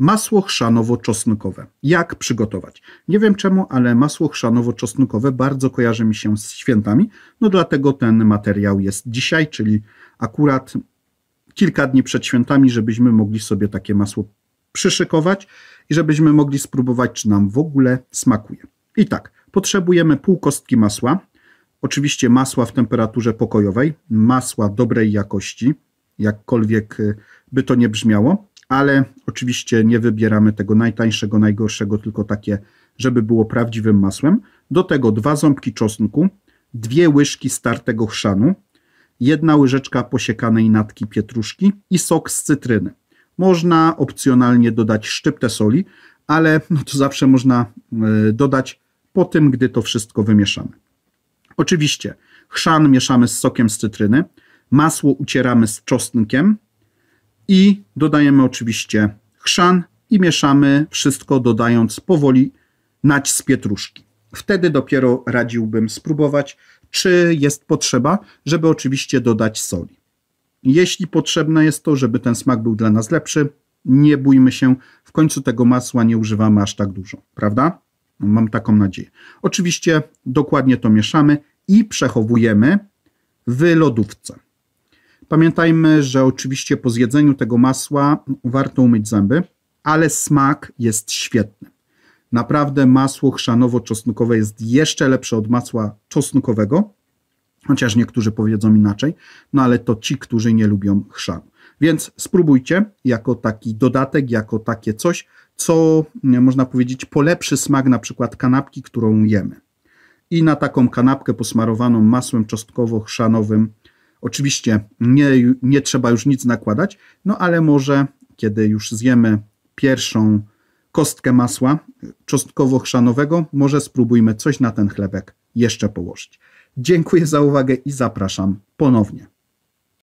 Masło chrzanowo-czosnkowe. Jak przygotować? Nie wiem czemu, ale masło chrzanowo-czosnkowe bardzo kojarzy mi się z świętami, no dlatego ten materiał jest dzisiaj, czyli akurat kilka dni przed świętami, żebyśmy mogli sobie takie masło przyszykować i żebyśmy mogli spróbować, czy nam w ogóle smakuje. I tak, potrzebujemy pół kostki masła, oczywiście masła w temperaturze pokojowej, masła dobrej jakości, jakkolwiek y, by to nie brzmiało ale oczywiście nie wybieramy tego najtańszego, najgorszego, tylko takie, żeby było prawdziwym masłem. Do tego dwa ząbki czosnku, dwie łyżki startego chrzanu, jedna łyżeczka posiekanej natki pietruszki i sok z cytryny. Można opcjonalnie dodać szczyptę soli, ale no to zawsze można e, dodać po tym, gdy to wszystko wymieszamy. Oczywiście chrzan mieszamy z sokiem z cytryny, masło ucieramy z czosnkiem, i dodajemy oczywiście chrzan i mieszamy wszystko dodając powoli nać z pietruszki. Wtedy dopiero radziłbym spróbować, czy jest potrzeba, żeby oczywiście dodać soli. Jeśli potrzebne jest to, żeby ten smak był dla nas lepszy, nie bójmy się, w końcu tego masła nie używamy aż tak dużo, prawda? Mam taką nadzieję. Oczywiście dokładnie to mieszamy i przechowujemy w lodówce. Pamiętajmy, że oczywiście po zjedzeniu tego masła warto umyć zęby, ale smak jest świetny. Naprawdę masło chrzanowo-czosnkowe jest jeszcze lepsze od masła czosnkowego, chociaż niektórzy powiedzą inaczej, no ale to ci, którzy nie lubią chrzanu. Więc spróbujcie jako taki dodatek, jako takie coś, co można powiedzieć polepszy smak na przykład kanapki, którą jemy. I na taką kanapkę posmarowaną masłem czosnkowo-chrzanowym Oczywiście nie, nie trzeba już nic nakładać, no ale może kiedy już zjemy pierwszą kostkę masła czosnkowo-chrzanowego, może spróbujmy coś na ten chlebek jeszcze położyć. Dziękuję za uwagę i zapraszam ponownie.